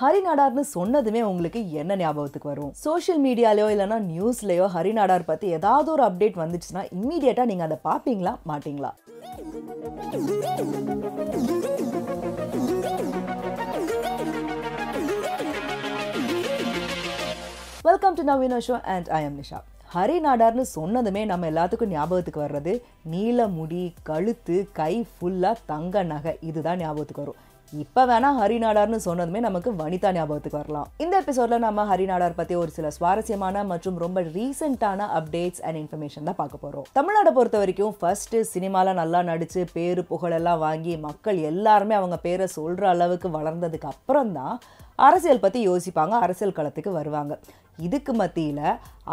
ஹரிநாடார்னு சொன்னதுமே உங்களுக்கு என்ன ஞாபகத்துக்கு வரும் சோஷியல் மீடியாலயோ இல்லைனா நியூஸ்லையோ ஹரிநாடார் பற்றி ஏதாவது ஒரு அப்டேட் வந்துச்சுன்னா இம்மீடியட்டாக நீங்கள் அதை பார்ப்பீங்களா மாட்டிங்களா வெல்கம் டு நவீன show and I am Nisha Hari நாடார்னு சொன்னதுமே நம்ம எல்லாத்துக்கும் ஞாபகத்துக்கு வர்றது நீல முடி கழுத்து கை ஃபுல்லாக தங்க நகை இதுதான் ஞாபகத்துக்கு வரும் இப்போ வேணால் ஹரிநாடார்னு சொன்னதுமே நமக்கு வனிதா ஞாபகத்துக்கு வரலாம் இந்த எபிசோடில் நம்ம ஹரிநாடார் பற்றி ஒரு சில சுவாரஸ்யமான மற்றும் ரொம்ப ரீசெண்டான அப்டேட்ஸ் அண்ட் இன்ஃபர்மேஷன் தான் பார்க்க போகிறோம் தமிழ்நாடை பொறுத்த வரைக்கும் ஃபஸ்ட்டு சினிமாவில் நல்லா நடித்து பேரு புகழெல்லாம் வாங்கி மக்கள் எல்லாருமே அவங்க பேரை சொல்கிற அளவுக்கு வளர்ந்ததுக்கு அப்புறம் தான் அரசியல் பற்றி யோசிப்பாங்க அரசியல் களத்துக்கு வருவாங்க இதுக்கு மத்தியில்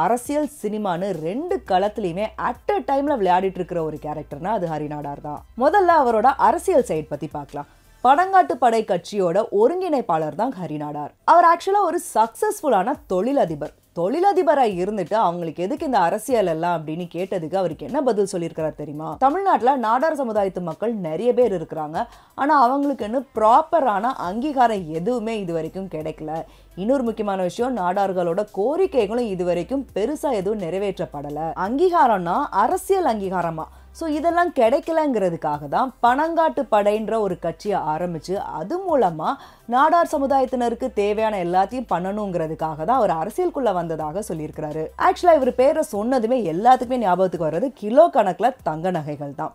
அரசியல் சினிமான்னு ரெண்டு களத்துலையுமே அட் அ டைமில் விளையாடிட்டு இருக்கிற ஒரு கேரக்டர்னா அது ஹரிநாடார் தான் முதல்ல அவரோட அரசியல் சைட் பற்றி பார்க்கலாம் படங்காட்டு படை கட்சியோட ஒருங்கிணைப்பாளர் தான் ஹரிநாடார் அவர் ஆக்சுவலாக ஒரு சக்சஸ்ஃபுல்லான தொழிலதிபர் தொழிலதிபராக இருந்துட்டு அவங்களுக்கு எதுக்கு இந்த அரசியல் எல்லாம் அப்படின்னு கேட்டதுக்கு அவருக்கு என்ன பதில் சொல்லியிருக்கிறார் தெரியுமா தமிழ்நாட்டில் நாடார் சமுதாயத்து மக்கள் நிறைய பேர் இருக்கிறாங்க ஆனால் அவங்களுக்குன்னு ப்ராப்பரான அங்கீகாரம் எதுவுமே இது வரைக்கும் கிடைக்கல இன்னொரு முக்கியமான விஷயம் நாடார்களோட கோரிக்கைகளும் இது வரைக்கும் பெருசாக எதுவும் நிறைவேற்றப்படலை அங்கீகாரம்னா அரசியல் அங்கீகாரமாக ஸோ இதெல்லாம் கிடைக்கலங்கிறதுக்காக தான் பணங்காட்டு படைன்ற ஒரு கட்சியை ஆரம்பித்து அது மூலமாக நாடார் சமுதாயத்தினருக்கு தேவையான எல்லாத்தையும் பண்ணணுங்கிறதுக்காக தான் அவர் அரசியலுக்குள்ளே வந்ததாக சொல்லியிருக்கிறாரு ஆக்சுவலாக இவர் பேரை சொன்னதுமே எல்லாத்துக்குமே ஞாபகத்துக்கு வர்றது கிலோ கணக்கில் தங்க நகைகள் தான்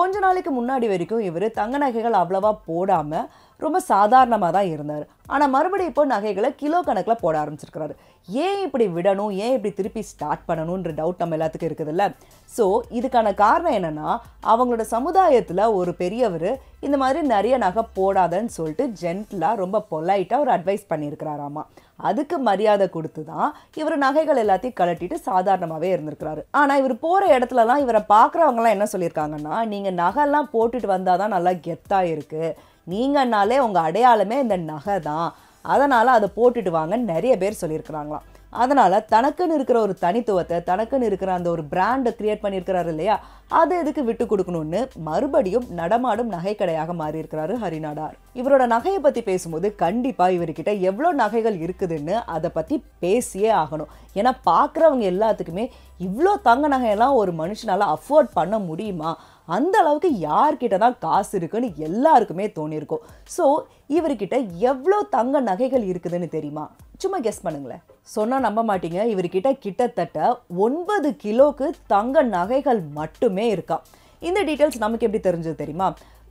கொஞ்ச நாளைக்கு முன்னாடி வரைக்கும் இவர் தங்க நகைகள் அவ்வளவா போடாமல் ரொம்ப சாதாரணமாக தான் இருந்தார் ஆனால் மறுபடியும் இப்போ நகைகளை கிலோ கணக்கில் போட ஆரம்பிச்சிருக்கிறாரு ஏன் இப்படி விடணும் ஏன் இப்படி திருப்பி ஸ்டார்ட் பண்ணணுன்ற டவுட் நம்ம எல்லாத்துக்கும் இருக்குதுல்ல ஸோ இதுக்கான காரணம் என்னென்னா அவங்களோட சமுதாயத்தில் ஒரு பெரியவர் இந்த மாதிரி நிறைய நகை போடாதன்னு சொல்லிட்டு ஜென்டிலாக ரொம்ப பொலைட்டாக ஒரு அட்வைஸ் பண்ணியிருக்கிறாராமா அதுக்கு மரியாதை கொடுத்து தான் இவர் நகைகள் எல்லாத்தையும் கலட்டிட்டு சாதாரணமாகவே இருந்திருக்கிறாரு ஆனால் இவர் போகிற இடத்துலலாம் இவரை பார்க்குறவங்கலாம் என்ன சொல்லியிருக்காங்கன்னா நீங்கள் நகைலாம் போட்டுட்டு வந்தால் தான் நல்லா கெத்தாக இருக்குது நீங்கள்னாலே உங்கள் அடையாளமே இந்த நகை தான் அதனால் அதை போட்டுட்டு வாங்கன்னு நிறைய பேர் சொல்லியிருக்கிறாங்களாம் அதனால் தனக்குன்னு இருக்கிற ஒரு தனித்துவத்தை தனக்குன்னு இருக்கிற அந்த ஒரு பிராண்டை க்ரியேட் பண்ணியிருக்கிறாரு இல்லையா அது எதுக்கு விட்டு கொடுக்கணும்னு மறுபடியும் நடமாடும் நகைக்கடையாக மாறியிருக்கிறாரு ஹரிநாடார் இவரோட நகையை பற்றி பேசும்போது கண்டிப்பாக இவர்கிட்ட எவ்வளோ நகைகள் இருக்குதுன்னு அதை பற்றி பேசியே ஆகணும் ஏன்னா பார்க்குறவங்க எல்லாத்துக்குமே இவ்வளோ தங்க நகையெல்லாம் ஒரு மனுஷனால் அஃபோர்ட் பண்ண முடியுமா அந்த அளவுக்கு யார்கிட்ட தான் காசு இருக்குன்னு எல்லாருக்குமே தோணியிருக்கும் ஸோ இவர்கிட்ட எவ்வளோ தங்க நகைகள் இருக்குதுன்னு தெரியுமா சும்மா கெஸ் பண்ணுங்களேன் சொன்னால் நம்ப மாட்டீங்க இவர்கிட்ட கிட்டத்தட்ட ஒன்பது கிலோக்கு தங்க நகைகள் மட்டுமே இருக்கா இந்த டீட்டெயில்ஸ் நமக்கு எப்படி தெரிஞ்சது தெரியுமா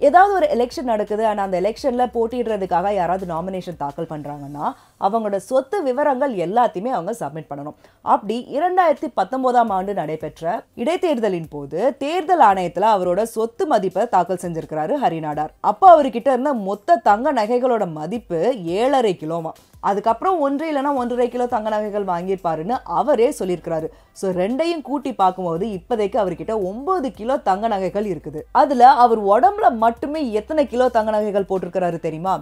ஏதாவது ஒரு எலெக்ஷன் நடக்குது அண்ட் அந்த எலெக்ஷனில் போட்டிடுறதுக்காக யாராவது நாமினேஷன் தாக்கல் பண்ணுறாங்கன்னா அவங்களோட சொத்து விவரங்கள் எல்லாத்தையுமே அவங்க சப்மிட் பண்ணணும் அப்படி இரண்டாயிரத்தி பத்தொம்போதாம் ஆண்டு நடைபெற்ற இடைத்தேர்தலின் போது தேர்தல் ஆணையத்தில் அவரோட சொத்து மதிப்பை தாக்கல் செஞ்சிருக்கிறாரு ஹரிநாடார் அப்போ அவர்கிட்ட இருந்த மொத்த தங்க நகைகளோட மதிப்பு ஏழரை கிலோமா அதுக்கப்புறம் ஒன்றே இல்லைனா ஒன்றரை கிலோ தங்க நகைகள் வாங்கியிருப்பாருன்னு அவரே சொல்லியிருக்கிறாரு ஸோ ரெண்டையும் கூட்டி பார்க்கும்போது இப்போதைக்கு அவர்கிட்ட ஒன்பது கிலோ தங்க நகைகள் இருக்குது அதில் அவர் உடம்புல மட்டுமே எத்தனை கிலோ தங்க நகைகள் போட்டிருக்கிறாரு தெரியுமா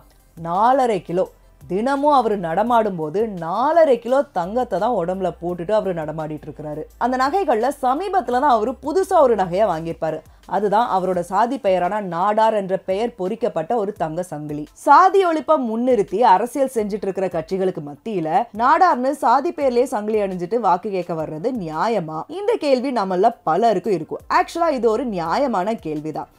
நாலரை கிலோ தினமும் அவர் நடமாடும் போது நாலரை கிலோ தங்கத்தை தான் உடம்புல போட்டுட்டு அவர் நடமாடிட்டு இருக்கிறாரு அந்த நகைகளில் சமீபத்தில் தான் அவர் புதுசாக ஒரு நகையை வாங்கியிருப்பாரு அதுதான் அவரோட சாதி பெயரான நாடார் என்ற பெயர் பொறிக்கப்பட்ட ஒரு தங்க சங்கிலி சாதி ஒழிப்ப முன்னிறுத்தி அரசியல் செஞ்சுட்டு இருக்கிற கட்சிகளுக்கு மத்தியில நாடார்னு சாதி பெயர்லயே சங்கிலி அணிஞ்சிட்டு வாக்கு கேட்க வர்றது நியாயமா இந்த கேள்வி நம்மள பலருக்கும் இருக்கும் ஆக்சுவலா இது ஒரு நியாயமான கேள்விதான்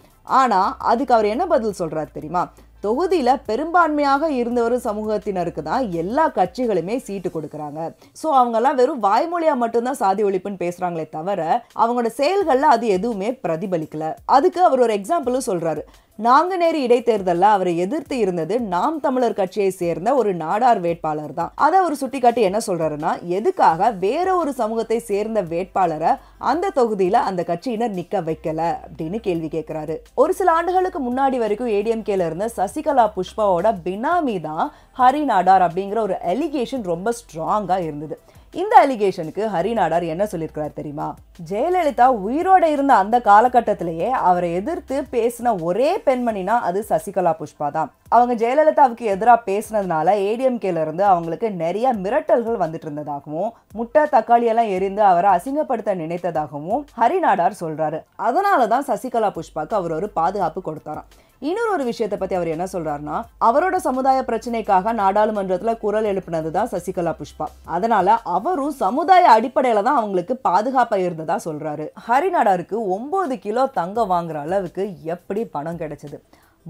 ஆனா அதுக்கு அவர் என்ன பதில் சொல்றாரு தெரியுமா தொகுதியில் பெரும்பான்மையாக இருந்த ஒரு சமூகத்தினருக்கு தான் எல்லா கட்சிகளுமே சீட்டு கொடுக்குறாங்க ஸோ அவங்கெல்லாம் வெறும் வாய்மொழியாக மட்டும்தான் சாதி ஒழிப்புன்னு பேசுகிறாங்களே தவிர அவங்களோட செயல்களில் அது எதுவுமே பிரதிபலிக்கல அதுக்கு அவர் ஒரு எக்ஸாம்பிளும் சொல்கிறாரு நாங்குநேரி இடைத்தேர்தலில் அவரை எதிர்த்து இருந்தது நாம் தமிழர் கட்சியை சேர்ந்த ஒரு நாடார் வேட்பாளர் தான் அதை அவர் சுட்டிக்காட்டி என்ன சொல்றாருன்னா எதுக்காக வேற ஒரு சமூகத்தை சேர்ந்த வேட்பாளரை அந்த தொகுதியில் அந்த கட்சியினர் நிக்க வைக்கல அப்படின்னு கேள்வி கேட்கிறாரு ஒரு சில ஆண்டுகளுக்கு முன்னாடி வரைக்கும் கேல இருந்த சசிகலா புஷ்பாவோட பினாமி தான் ஹரி நாடார் அப்படிங்கிற ஒரு அலிகேஷன் ரொம்ப ஸ்ட்ராங்கா இருந்தது இந்த அலிகேஷனுக்கு ஹரிநாடார் என்ன சொல்லியிருக்கிறார் தெரியுமா ஜெயலலிதா உயிரோட இருந்த அந்த காலகட்டத்திலேயே அவரை எதிர்த்து பேசின ஒரே பெண்மணினா அது சசிகலா புஷ்பா தான் அவங்க ஜெயலலிதாவுக்கு எதிராக பேசினதுனால இருந்து அவங்களுக்கு நிறைய மிரட்டல்கள் வந்துட்டு இருந்ததாகவும் முட்டை தக்காளி எல்லாம் எரிந்து அவரை அசிங்கப்படுத்த நினைத்ததாகவும் ஹரிநாடார் சொல்கிறாரு அதனாலதான் தான் சசிகலா புஷ்பாக்கு அவர் ஒரு பாதுகாப்பு கொடுத்தாராம் இன்னொரு ஒரு விஷயத்தை பற்றி அவர் என்ன சொல்கிறாருன்னா அவரோட சமுதாய பிரச்சனைக்காக நாடாளுமன்றத்தில் குரல் எழுப்பினது தான் சசிகலா புஷ்பா அதனால அவரும் சமுதாய அடிப்படையில் தான் அவங்களுக்கு பாதுகாப்பாக இருந்ததா சொல்கிறாரு ஹரிநாடாருக்கு ஒம்பது கிலோ தங்கம் வாங்குற அளவுக்கு எப்படி பணம் கிடைச்சது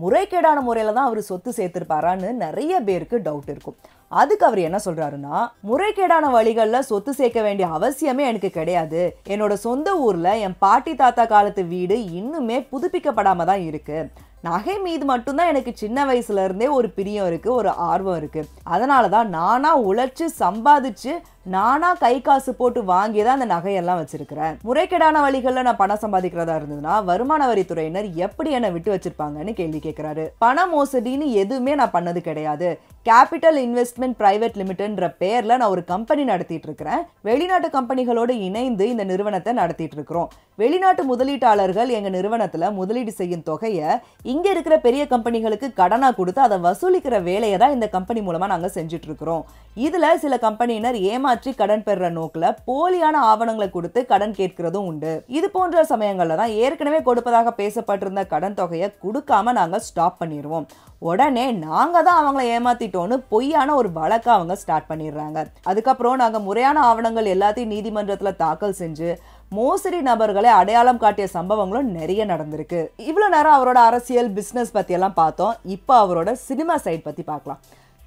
முறைகேடான முறையில் தான் அவர் சொத்து சேர்த்திருப்பாரான்னு நிறைய பேருக்கு டவுட் இருக்கும் அதுக்கு அவர் என்ன சொல்றாருன்னா முறைகேடான வழிகளில் சொத்து சேர்க்க வேண்டிய அவசியமே எனக்கு கிடையாது என்னோட சொந்த ஊரில் என் பாட்டி தாத்தா காலத்து வீடு இன்னுமே புதுப்பிக்கப்படாம தான் இருக்கு நகை மீது மட்டும்தான் எனக்கு சின்ன வயசுலேருந்தே ஒரு பிரியம் இருக்குது ஒரு ஆர்வம் இருக்குது அதனால தான் நானாக உழைச்சி சம்பாதிச்சு நானாக கை காசு போட்டு வாங்கி தான் அந்த நகையெல்லாம் வச்சுருக்கிறேன் முறைகேடான வழிகளில் நான் பணம் சம்பாதிக்கிறதா இருந்ததுன்னா வருமான வரித்துறையினர் எப்படி என்னை விட்டு வச்சிருப்பாங்கன்னு கேள்வி கேட்குறாரு பண மோசடின்னு எதுவுமே நான் பண்ணது கிடையாது கேபிட்டல் இன்வெஸ்ட்மெண்ட் பிரைவேட் லிமிடெட்ன்ற பேரில் நான் ஒரு கம்பெனி நடத்திட்டு இருக்கிறேன் வெளிநாட்டு கம்பெனிகளோடு இணைந்து இந்த நிறுவனத்தை நடத்திட்டு இருக்கிறோம் வெளிநாட்டு முதலீட்டாளர்கள் எங்கள் நிறுவனத்தில் முதலீடு செய்யும் தொகையை இங்கே இருக்கிற பெரிய கம்பெனிகளுக்கு கடனாக கொடுத்து அதை வசூலிக்கிற வேலையை தான் இந்த கம்பெனி மூலமாக நாங்கள் செஞ்சுட்டு இருக்கிறோம் இதில் சில கம்பெனியினர் ஏமாற்றி கடன் பெறுற நோக்கில் போலியான ஆவணங்களை கொடுத்து கடன் கேட்கிறதும் உண்டு இது போன்ற சமயங்களில் தான் ஏற்கனவே கொடுப்பதாக பேசப்பட்டிருந்த கடன் தொகையை கொடுக்காம நாங்கள் ஸ்டாப் பண்ணிடுவோம் உடனே நாங்கள் தான் அவங்கள ஏமாத்திட்டோன்னு பொய்யான ஒரு வழக்கை அவங்க ஸ்டார்ட் பண்ணிடுறாங்க அதுக்கப்புறம் நாங்கள் முறையான ஆவணங்கள் எல்லாத்தையும் நீதிமன்றத்தில் தாக்கல் செஞ்சு மோசடி நபர்களை அடையாளம் காட்டிய சம்பவங்களும் நிறைய நடந்திருக்கு இவ்வளோ நேரம் அவரோட அரசியல் பிஸ்னஸ் பற்றியெல்லாம் பார்த்தோம் இப்போ அவரோட சினிமா சைட் பற்றி பார்க்கலாம்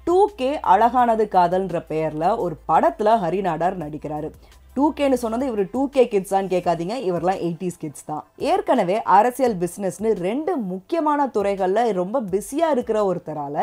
டூ கே அழகானது காதல்ன்ற பெயரில் ஒரு படத்தில் ஹரிநாடார் நடிக்கிறாரு டூ கேன்னு சொன்னது இவர் டூ கே கிட்ஸான்னு கேட்காதீங்க இவரெல்லாம் எயிட்டிஸ் கிட்ஸ் தான் ஏற்கனவே அரசியல் பிஸ்னஸ்னு ரெண்டு முக்கியமான துறைகளில் ரொம்ப பிஸியாக இருக்கிற ஒருத்தரால்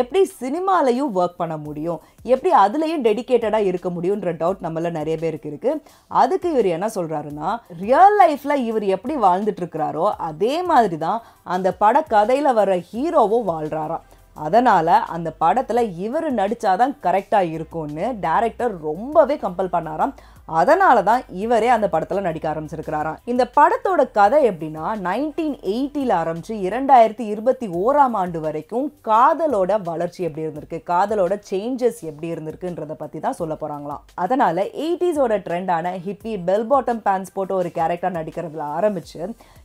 எப்படி சினிமாலையும் ஒர்க் பண்ண முடியும் எப்படி அதுலேயும் டெடிக்கேட்டடாக இருக்க முடியுன்ற டவுட் நம்மள நிறைய பேருக்கு இருக்குது அதுக்கு இவர் என்ன சொல்கிறாருன்னா ரியல் லைஃப்பில் இவர் எப்படி வாழ்ந்துட்டுருக்கிறாரோ அதே மாதிரி தான் அந்த படக்கதையில் வர ஹீரோவும் வாழ்கிறாராம் அதனால் அந்த படத்தில் இவர் நடித்தாதான் கரெக்டாக இருக்கும்னு டேரக்டர் ரொம்பவே கம்பல் பண்ணாராம் அதனால தான் இவரே அந்த படத்தில் நடிக்க ஆரம்பிச்சிருக்கிறாராம் இந்த படத்தோட கதை எப்படின்னா நைன்டீன் எயிட்டியில் ஆரம்பித்து இரண்டாயிரத்தி இருபத்தி ஓராம் ஆண்டு வரைக்கும் காதலோட வளர்ச்சி எப்படி இருந்திருக்கு காதலோட சேஞ்சஸ் எப்படி இருந்திருக்குன்றத பற்றி தான் சொல்ல போகிறாங்களாம் அதனால் எயிட்டிஸோட ட்ரெண்டான ஹிப்பி பெல் பாட்டம் பேண்ட்ஸ் போட்டு ஒரு கேரக்டர் நடிக்கிறதுல ஆரம்பித்து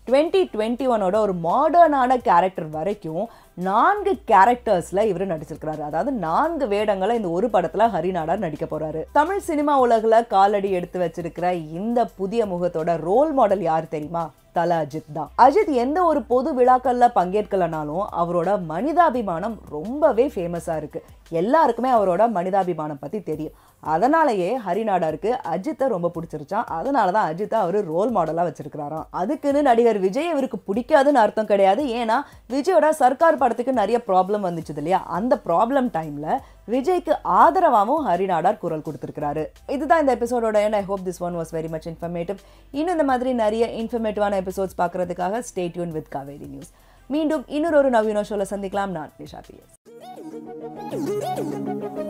டுவெண்ட்டி டுவெண்ட்டி ஒனோட ஒரு மாடர்னான கேரக்டர் வரைக்கும் நான்கு கேரக்டர்ஸில் இவர் நடிச்சிருக்கிறாரு அதாவது நான்கு வேடங்களை இந்த ஒரு படத்தில் ஹரிநாடா நடிக்க போகிறாரு தமிழ் சினிமா உலகில் காலடி எடுத்து வச்சிருக்கிற இந்த புதிய முகத்தோட ரோல் மாடல் யார் தெரியுமா தல அஜித் தான் அஜித் எந்த ஒரு பொது விழாக்கள்ல பங்கேற்கலனாலும் அவரோட மனிதாபிமானம் ரொம்பவே ஃபேமஸா இருக்கு எல்லாருக்குமே அவரோட மனிதாபிமானம் பற்றி தெரியும் அதனாலேயே ஹரிநாடாருக்கு அஜித்தை ரொம்ப பிடிச்சிருச்சான் அதனால தான் அஜித்தை அவர் ரோல் மாடலாக வச்சுருக்கிறாராம் அதுக்குன்னு நடிகர் விஜய் இவருக்கு பிடிக்காதுன்னு அர்த்தம் கிடையாது ஏன்னா விஜயோட சர்க்கார் படத்துக்கு நிறைய ப்ராப்ளம் வந்துச்சு இல்லையா அந்த ப்ராப்ளம் டைமில் விஜய்க்கு ஆதரவாகவும் ஹரிநாடார் குரல் கொடுத்துருக்காரு இதுதான் இந்த எபிசோடோட end I hope this one was very much informative இன்னும் இந்த மாதிரி நிறைய இன்ஃபர்மேட்டிவான எபிசோட்ஸ் பார்க்குறதுக்காக ஸ்டேட்யூன் வித் காவேரி நியூஸ் மீண்டும் இன்னொரு ஒரு நவீன ஷோவில் சந்திக்கலாம் நான் நிஷா பிஎஸ் Thank you.